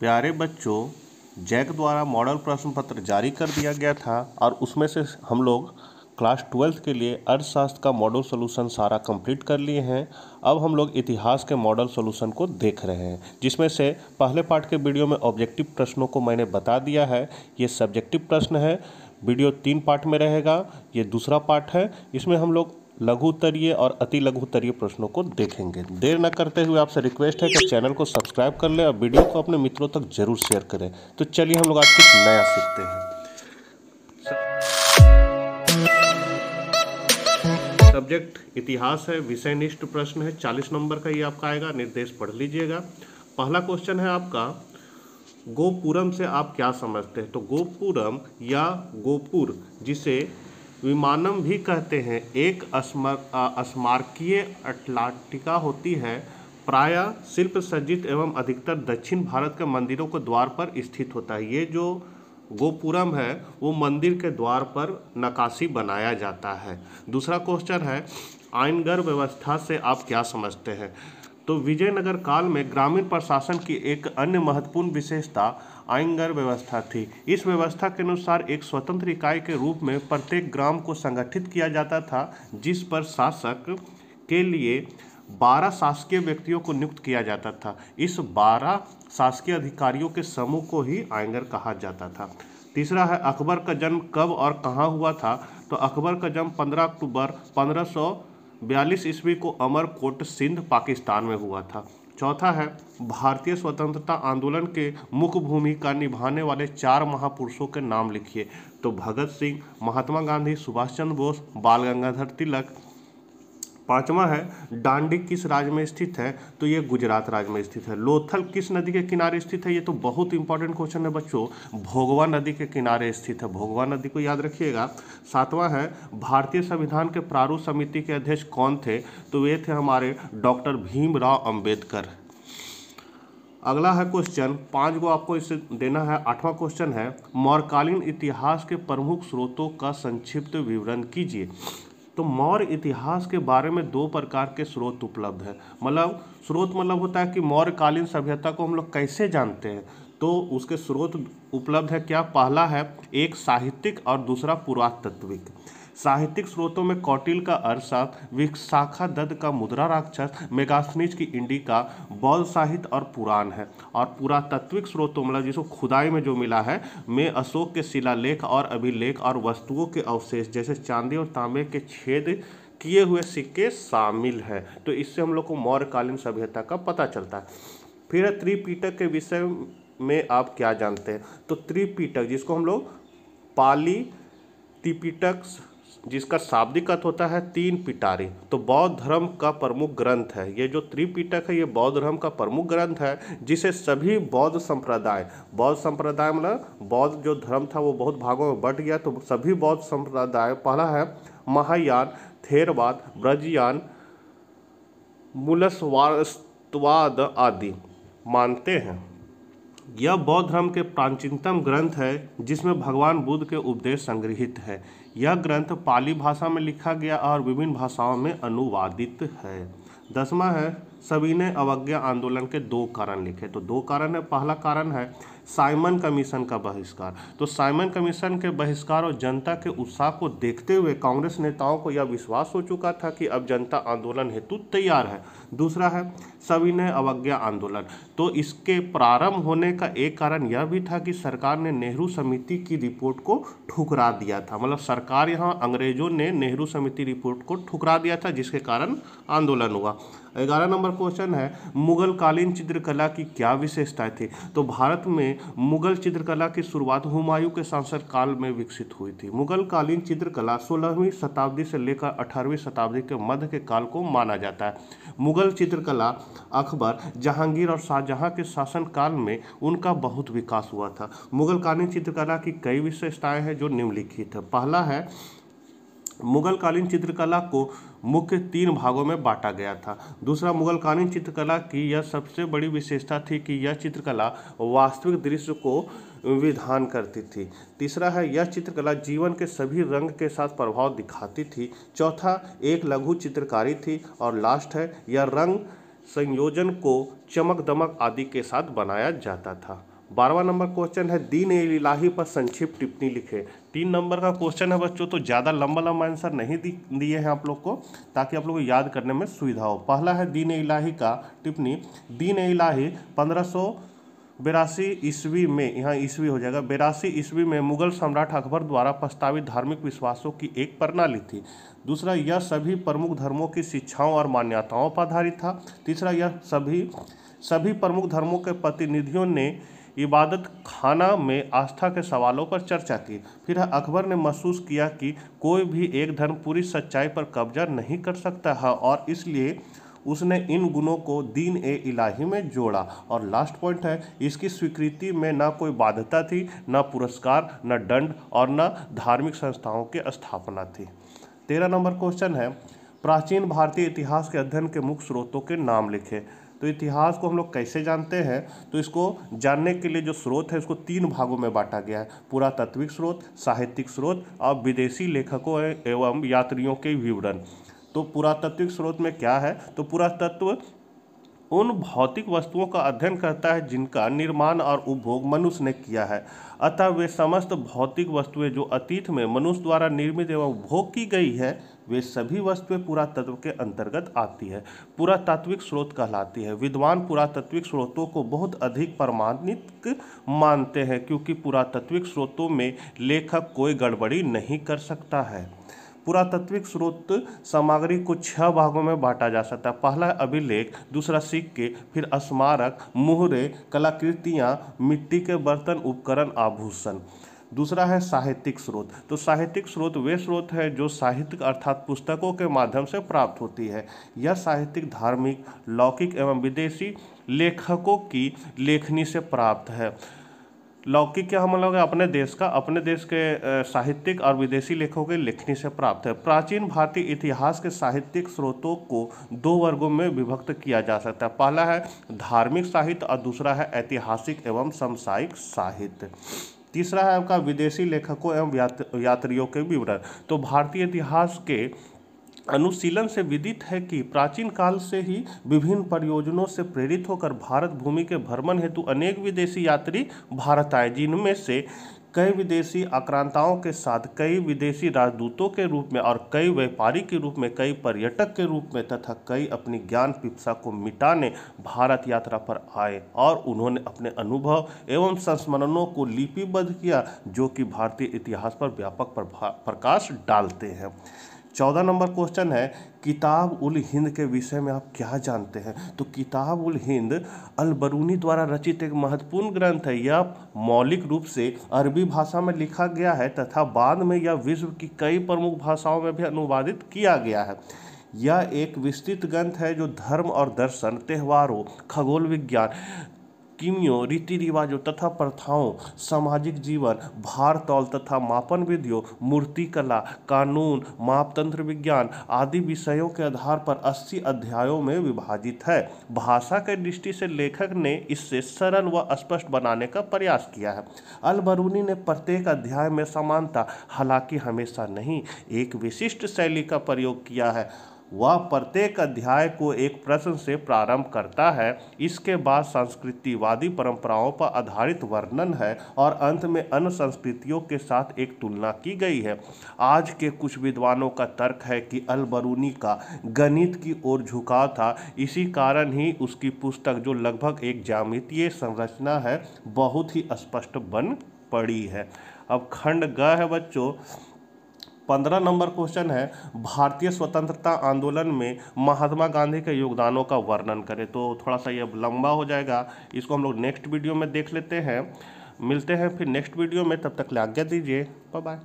प्यारे बच्चों जैक द्वारा मॉडल प्रश्न पत्र जारी कर दिया गया था और उसमें से हम लोग क्लास ट्वेल्थ के लिए अर्थशास्त्र का मॉडल सोल्यूशन सारा कंप्लीट कर लिए हैं अब हम लोग इतिहास के मॉडल सोल्यूशन को देख रहे हैं जिसमें से पहले पार्ट के वीडियो में ऑब्जेक्टिव प्रश्नों को मैंने बता दिया है ये सब्जेक्टिव प्रश्न है वीडियो तीन पार्ट में रहेगा ये दूसरा पार्ट है इसमें हम लोग लघुतरीय और अति लघुतरीय प्रश्नों को देखेंगे देर न करते हुए आपसे रिक्वेस्ट है कि चैनल को सब्सक्राइब कर लें और वीडियो को अपने मित्रों तक जरूर शेयर करें तो चलिए हम लोग आज कुछ नया सीखते हैं सब्जेक्ट इतिहास है विषय निष्ठ प्रश्न है चालीस नंबर का ये आपका आएगा निर्देश पढ़ लीजिएगा पहला क्वेश्चन है आपका गोपुरम से आप क्या समझते हैं तो गोपुरम या गोपुर जिसे विमानम भी कहते हैं एक स्मारकीय अटलांटिका होती है प्रायः शिल्प सज्जित एवं अधिकतर दक्षिण भारत के मंदिरों के द्वार पर स्थित होता है ये जो गोपुरम है वो मंदिर के द्वार पर नकाशी बनाया जाता है दूसरा क्वेश्चन है आयनगर व्यवस्था से आप क्या समझते हैं तो विजयनगर काल में ग्रामीण प्रशासन की एक अन्य महत्वपूर्ण विशेषता आयंगर व्यवस्था थी इस व्यवस्था के अनुसार एक स्वतंत्र इकाई के रूप में प्रत्येक ग्राम को संगठित किया जाता था जिस पर शासक के लिए बारह शासकीय व्यक्तियों को नियुक्त किया जाता था इस बारह शासकीय अधिकारियों के समूह को ही आयंगर कहा जाता था तीसरा है अकबर का जन्म कब और कहाँ हुआ था तो अकबर का जन्म 15 अक्टूबर पंद्रह बयालीस ईस्वी को अमरकोट सिंध पाकिस्तान में हुआ था चौथा है भारतीय स्वतंत्रता आंदोलन के मुख्य भूमिका निभाने वाले चार महापुरुषों के नाम लिखिए तो भगत सिंह महात्मा गांधी सुभाष चंद्र बोस बाल गंगाधर तिलक पांचवा है डांडी किस राज्य में स्थित है तो ये गुजरात राज्य में स्थित है लोथल किस नदी के किनारे स्थित है ये तो बहुत इंपॉर्टेंट क्वेश्चन है बच्चों भोगवा नदी के किनारे स्थित है भोगवा नदी को याद रखिएगा सातवां है भारतीय संविधान के प्रारूप समिति के अध्यक्ष कौन थे तो वे थे हमारे डॉक्टर भीमराव अम्बेडकर अगला है क्वेश्चन पाँच को आपको इसे देना है आठवां क्वेश्चन है मौर्कालीन इतिहास के प्रमुख स्रोतों का संक्षिप्त विवरण कीजिए तो मौर्य इतिहास के बारे में दो प्रकार के स्रोत उपलब्ध हैं मतलब स्रोत मतलब होता है कि मौर्यकालीन सभ्यता को हम लोग कैसे जानते हैं तो उसके स्रोत उपलब्ध है क्या पहला है एक साहित्यिक और दूसरा पुरातत्विक साहित्यिक स्रोतों में कौटिल का अरसात विशाखा दत्त का मुद्रा राक्षस मेगासनीज की इंडी का बौद्ध साहित्य और पुराण है और पुरातत्विक स्रोतों मतलब जिसको खुदाई में जो मिला है में अशोक के शिलालेख और अभिलेख और वस्तुओं के अवशेष जैसे चांदी और तांबे के छेद किए हुए सिक्के शामिल हैं तो इससे हम लोग को मौर्यकालीन सभ्यता का पता चलता है फिर त्रिपीटक के विषय में आप क्या जानते हैं तो त्रिपीटक जिसको हम लोग पाली त्रिपीटक जिसका शाब्दिक अर्थ होता है तीन पिटारी तो बौद्ध धर्म का प्रमुख ग्रंथ है ये जो त्रिपिटक है ये बौद्ध धर्म का प्रमुख ग्रंथ है जिसे सभी बौद्ध संप्रदाय बौद्ध संप्रदाय मतलब बौद्ध जो धर्म था वो बहुत भागों में बट गया तो सभी बौद्ध संप्रदाय पहला है महायान थेरवाद ब्रजयान मूलस्वास्तवाद आदि मानते हैं यह बौद्ध धर्म के प्राचीनतम ग्रंथ है जिसमें भगवान बुद्ध के उपदेश संग्रहित है यह ग्रंथ पाली भाषा में लिखा गया और विभिन्न भाषाओं में अनुवादित है दसवा है सभी ने अवज्ञा आंदोलन के दो कारण लिखे तो दो कारण है पहला कारण है साइमन कमीशन का बहिष्कार तो साइमन कमीशन के बहिष्कार और जनता के उत्साह को देखते हुए कांग्रेस नेताओं को यह विश्वास हो चुका था कि अब जनता आंदोलन हेतु तैयार है दूसरा है सविनय अवज्ञा आंदोलन तो इसके प्रारंभ होने का एक कारण यह भी था कि सरकार ने नेहरू समिति की रिपोर्ट को ठुकरा दिया था मतलब सरकार यहाँ अंग्रेजों ने नेहरू समिति रिपोर्ट को ठुकरा दिया था जिसके कारण आंदोलन हुआ ग्यारह नंबर क्वेश्चन है मुगल कालीन चित्रकला की क्या विशेषताएं थी तो भारत में में मुगल चित्रकला की शुरुआत हुमायूं के शासन काल में विकसित हुई थी मुगल कालीन चित्रकला सोलहवीं शताब्दी से लेकर अठारहवीं शताब्दी के मध्य के काल को माना जाता है मुगल चित्रकला अकबर जहांगीर और शाहजहां के शासन काल में उनका बहुत विकास हुआ था मुगल कालीन चित्रकला की कई विशेषताएं हैं जो निम्नलिखित है पहला है मुगल कालीन चित्रकला को मुख्य तीन भागों में बांटा गया था दूसरा मुगल चित्रकला की यह सबसे बड़ी विशेषता थी कि यह चित्रकला वास्तविक दृश्य को विधान करती थी तीसरा है यह चित्रकला जीवन के सभी रंग के साथ प्रभाव दिखाती थी चौथा एक लघु चित्रकारी थी और लास्ट है यह रंग संयोजन को चमक दमक आदि के साथ बनाया जाता था बारहवा नंबर क्वेश्चन है दीन इलाही पर संक्षिप्त टिप्पणी लिखे तीन नंबर का क्वेश्चन है बच्चों तो ज़्यादा लंबा लंबा आंसर नहीं दिए हैं आप लोग को ताकि आप लोग को याद करने में सुविधा हो पहला है दीन इलाही का टिप्पणी दीन इलाही पंद्रह बेरासी ईस्वी में यहाँ ईस्वी हो जाएगा बेरासी ईस्वी में मुगल सम्राट अकबर द्वारा प्रस्तावित धार्मिक विश्वासों की एक प्रणाली थी दूसरा यह सभी प्रमुख धर्मों की शिक्षाओं और मान्यताओं पर आधारित था तीसरा यह सभी सभी प्रमुख धर्मों के प्रतिनिधियों ने इबादत खाना में आस्था के सवालों पर चर्चा की फिर अकबर ने महसूस किया कि कोई भी एक धर्म पूरी सच्चाई पर कब्जा नहीं कर सकता है और इसलिए उसने इन गुणों को दीन ए इलाही में जोड़ा और लास्ट पॉइंट है इसकी स्वीकृति में ना कोई बाध्यता थी ना पुरस्कार न दंड और न धार्मिक संस्थाओं की स्थापना थी तेरह नंबर क्वेश्चन है प्राचीन भारतीय इतिहास के अध्ययन के मुख्य स्रोतों के नाम लिखें तो इतिहास को हम लोग कैसे जानते हैं तो इसको जानने के लिए जो स्रोत है इसको तीन भागों में बांटा गया है पुरातत्विक स्रोत साहित्यिक स्रोत और विदेशी लेखकों एवं यात्रियों के विवरण तो पुरातत्विक स्रोत में क्या है तो पुरातत्व उन भौतिक वस्तुओं का अध्ययन करता है जिनका निर्माण और उपभोग मनुष्य ने किया है अतः वे समस्त भौतिक वस्तुएं जो अतीत में मनुष्य द्वारा निर्मित एवं उपभोग की गई है वे सभी वस्तुएं पुरातत्व के अंतर्गत आती है पुरातात्विक स्रोत कहलाती है विद्वान पुरातत्विक स्रोतों को बहुत अधिक प्रमाणित मानते हैं क्योंकि पुरातत्विक स्रोतों में लेखक कोई गड़बड़ी नहीं कर सकता है पुरातत्विक स्रोत सामग्री को छह भागों में बांटा जा सकता है पहला अभिलेख दूसरा सिक्के फिर स्मारक मुहरे कलाकृतियाँ मिट्टी के बर्तन उपकरण आभूषण दूसरा है साहित्यिक स्रोत तो साहित्यिक स्रोत वे स्रोत है जो साहित्यिक अर्थात पुस्तकों के माध्यम से प्राप्त होती है यह साहित्यिक धार्मिक लौकिक एवं विदेशी लेखकों की लेखनी से प्राप्त है लौकिक क्या हम लोग अपने देश का अपने देश के साहित्यिक और विदेशी लेखकों के लेखनी से प्राप्त है प्राचीन भारतीय इतिहास के साहित्यिक स्रोतों को दो वर्गों में विभक्त किया जा सकता है पहला है धार्मिक साहित्य और दूसरा है ऐतिहासिक एवं समसायिक साहित्य तीसरा है आपका विदेशी लेखकों एवं यात्रियों के विवरण तो भारतीय इतिहास के अनुशीलन से विदित है कि प्राचीन काल से ही विभिन्न परियोजनों से प्रेरित होकर भारत भूमि के भ्रमण हेतु अनेक विदेशी यात्री भारत आए जिनमें से कई विदेशी आक्रांताओं के साथ कई विदेशी राजदूतों के रूप में और कई व्यापारी के रूप में कई पर्यटक के रूप में तथा कई अपनी ज्ञान पिप्सा को मिटाने भारत यात्रा पर आए और उन्होंने अपने अनुभव एवं संस्मरणों को लिपिबद्ध किया जो कि भारतीय इतिहास पर व्यापक प्रकाश डालते हैं चौदह नंबर क्वेश्चन है किताब उल हिंद के विषय में आप क्या जानते हैं तो किताब उल हिंद अलबरूनी द्वारा रचित एक महत्वपूर्ण ग्रंथ है यह मौलिक रूप से अरबी भाषा में लिखा गया है तथा बाद में यह विश्व की कई प्रमुख भाषाओं में भी अनुवादित किया गया है यह एक विस्तृत ग्रंथ है जो धर्म और दर्शन त्योहारों खगोल विज्ञान किमियों रीति रिवाजों तथा प्रथाओं सामाजिक जीवन भार तौल तथा मापन विधियों मूर्तिकला कानून मापतंत्र विज्ञान आदि विषयों के आधार पर 80 अध्यायों में विभाजित है भाषा के दृष्टि से लेखक ने इससे सरल व स्पष्ट बनाने का प्रयास किया है अलबरूनी ने प्रत्येक अध्याय में समानता हालांकि हमेशा नहीं एक विशिष्ट शैली का प्रयोग किया है वह प्रत्येक अध्याय को एक प्रश्न से प्रारंभ करता है इसके बाद संस्कृतिवादी परंपराओं पर आधारित वर्णन है और अंत में अन्य संस्कृतियों के साथ एक तुलना की गई है आज के कुछ विद्वानों का तर्क है कि अलबरूनी का गणित की ओर झुकाव था इसी कारण ही उसकी पुस्तक जो लगभग एक जामितीय संरचना है बहुत ही स्पष्ट बन पड़ी है अब खंड ग है बच्चों पंद्रह नंबर क्वेश्चन है भारतीय स्वतंत्रता आंदोलन में महात्मा गांधी के योगदानों का वर्णन करें तो थोड़ा सा ये लंबा हो जाएगा इसको हम लोग नेक्स्ट वीडियो में देख लेते हैं मिलते हैं फिर नेक्स्ट वीडियो में तब तक आज्ञा दीजिए बाय